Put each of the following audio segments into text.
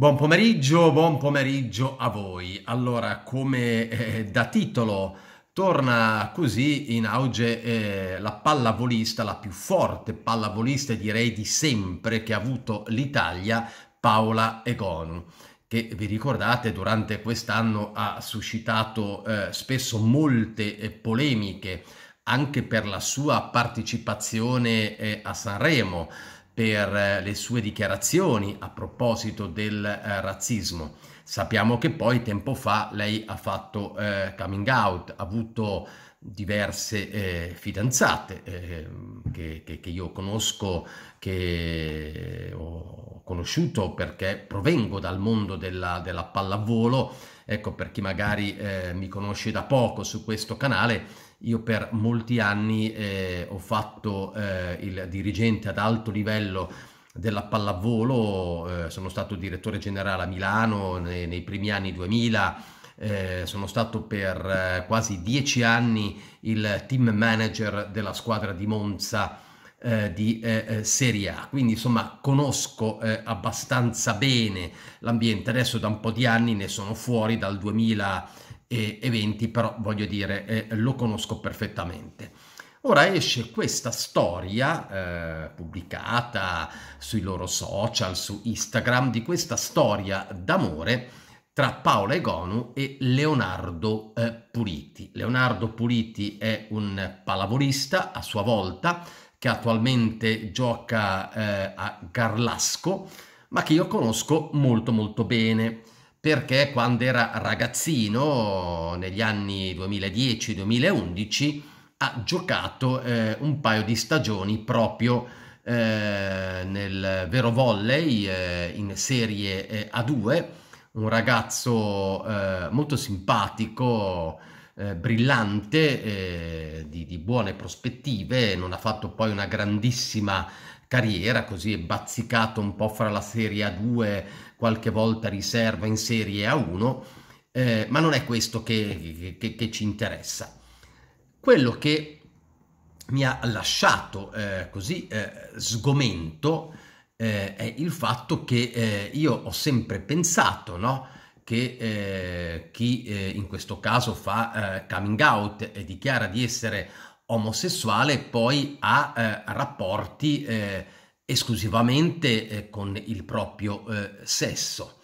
Buon pomeriggio, buon pomeriggio a voi. Allora, come eh, da titolo torna così in auge eh, la pallavolista, la più forte pallavolista direi di sempre che ha avuto l'Italia, Paola Egonu che vi ricordate durante quest'anno ha suscitato eh, spesso molte eh, polemiche anche per la sua partecipazione eh, a Sanremo per eh, le sue dichiarazioni a proposito del eh, razzismo. Sappiamo che poi tempo fa lei ha fatto eh, coming out, ha avuto diverse eh, fidanzate eh, che, che, che, io conosco, che ho conosciuto perché provengo dal mondo della, della pallavolo Ecco, per chi magari eh, mi conosce da poco su questo canale, io per molti anni eh, ho fatto eh, il dirigente ad alto livello della pallavolo, eh, sono stato direttore generale a Milano nei, nei primi anni 2000, eh, sono stato per eh, quasi dieci anni il team manager della squadra di Monza eh, di eh, eh, Serie A. Quindi insomma conosco eh, abbastanza bene l'ambiente. Adesso da un po' di anni ne sono fuori dal 2020, però voglio dire eh, lo conosco perfettamente. Ora esce questa storia pubblicata sui loro social, su Instagram, di questa storia d'amore tra Paola Egonu e Leonardo Puliti. Leonardo Puliti è un palavolista a sua volta, che attualmente gioca eh, a Garlasco, ma che io conosco molto molto bene perché quando era ragazzino, negli anni 2010-2011, ha giocato eh, un paio di stagioni proprio eh, nel vero volley eh, in serie eh, A2, un ragazzo eh, molto simpatico eh, brillante, eh, di, di, buone prospettive, non ha fatto poi una grandissima carriera, così è bazzicato un po' fra la Serie A2, qualche volta riserva in Serie A1, eh, ma non è questo che, che, che, ci interessa. Quello che mi ha lasciato eh, così eh, sgomento eh, è il fatto che io ho sempre pensato, no? che eh, chi eh, in questo caso fa eh, coming out e dichiara di essere omosessuale poi ha eh, rapporti eh, esclusivamente con il proprio sesso.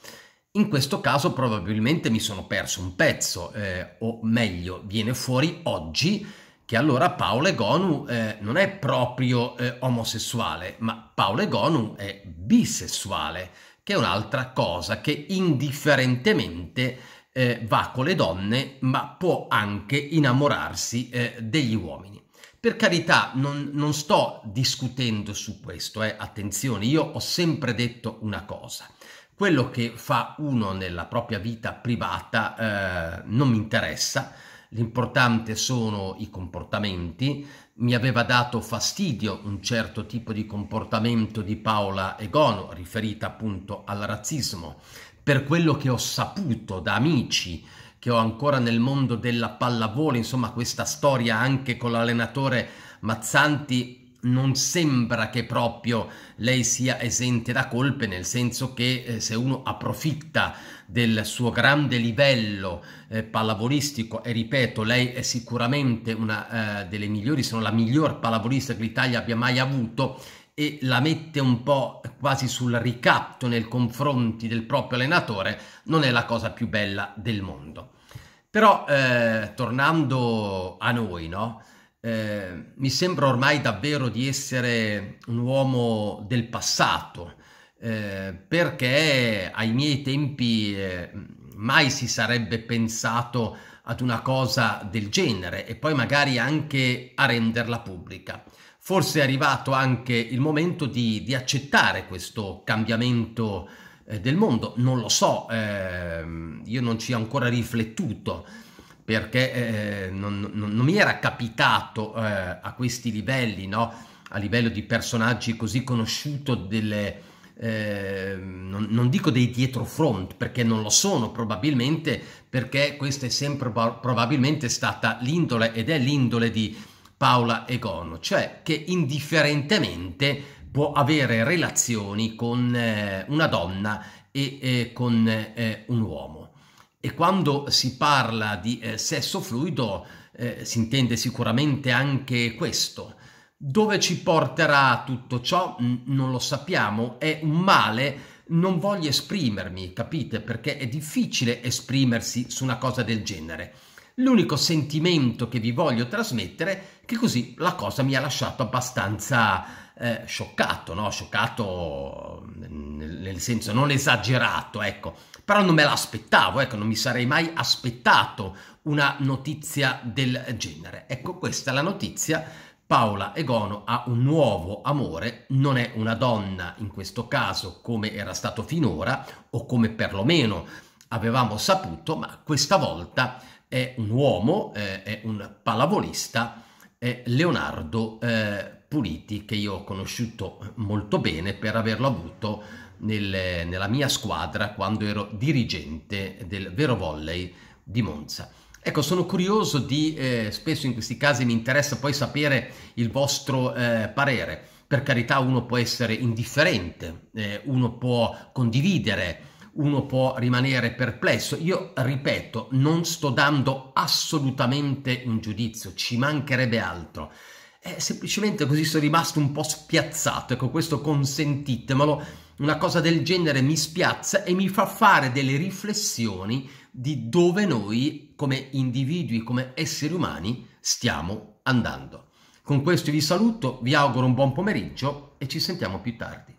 In questo caso probabilmente mi sono perso un pezzo, o meglio, viene fuori oggi che allora Paolo Egonu eh, non è proprio eh, omosessuale, ma Paolo Egonu è bisessuale, che è un'altra cosa che indifferentemente eh, va con le donne, ma può anche innamorarsi eh, degli uomini. Per carità, non, non sto discutendo su questo, eh. attenzione, io ho sempre detto una cosa. Quello che fa uno nella propria vita privata eh, non mi interessa, L'importante sono i comportamenti. Mi aveva dato fastidio un certo tipo di comportamento di Paola Egono, riferita appunto al razzismo. Per quello che ho saputo da amici che ho ancora nel mondo della pallavolo, insomma questa storia anche con l'allenatore Mazzanti non sembra che proprio lei sia esente da colpe, nel senso che eh, se uno approfitta del suo grande livello eh, pallavolistico, e ripeto, lei è sicuramente una eh, delle migliori, se non la miglior pallavolista che l'Italia abbia mai avuto, e la mette un po' quasi sul ricatto nei confronti del proprio allenatore, non è la cosa più bella del mondo. Però eh, tornando a noi, no? Eh, mi sembra ormai davvero di essere un uomo del passato, eh, perché ai miei tempi eh, mai si sarebbe pensato ad una cosa del genere e poi magari anche a renderla pubblica. Forse è arrivato anche il momento di, di accettare questo cambiamento eh, del mondo, non lo so, ehm, io non ci ho ancora riflettuto, perché eh, non, non, non, mi era capitato eh, a questi livelli, no? a livello di personaggi così conosciuto delle, eh, non, non, dico dei dietro front perché non lo sono probabilmente perché questa è sempre probabilmente stata l'indole ed è l'indole di Paola Egono cioè che indifferentemente può avere relazioni con eh, una donna e eh, con un uomo e quando si parla di eh, sesso fluido eh, si intende sicuramente anche questo. Dove ci porterà tutto ciò non lo sappiamo, è un male, non voglio esprimermi, capite? Perché è difficile esprimersi su una cosa del genere. L'unico sentimento che vi voglio trasmettere è che così la cosa mi ha lasciato abbastanza eh, scioccato, no? Scioccato nel senso non esagerato, ecco, però non me l'aspettavo, ecco, non mi sarei mai aspettato una notizia del genere. Ecco, questa è la notizia. Paola Egono ha un nuovo amore, non è una donna in questo caso come era stato finora o come perlomeno avevamo saputo, ma questa volta è un uomo, eh, è un pallavolista, è Leonardo eh, Puliti che io ho conosciuto molto bene per averlo avuto nel, nella mia squadra quando ero dirigente del Vero Volley di Monza. Ecco, sono curioso di, eh, spesso in questi casi mi interessa poi sapere il vostro eh, parere. Per carità uno può essere indifferente, eh, uno può condividere, uno può rimanere perplesso. Io ripeto, non sto dando assolutamente un giudizio, ci mancherebbe altro. Eh, semplicemente così sono rimasto un po' spiazzato, ecco questo consentitemelo, una cosa del genere mi spiazza e mi fa fare delle riflessioni di dove noi come individui, come esseri umani stiamo andando. Con questo vi saluto, vi auguro un buon pomeriggio e ci sentiamo più tardi.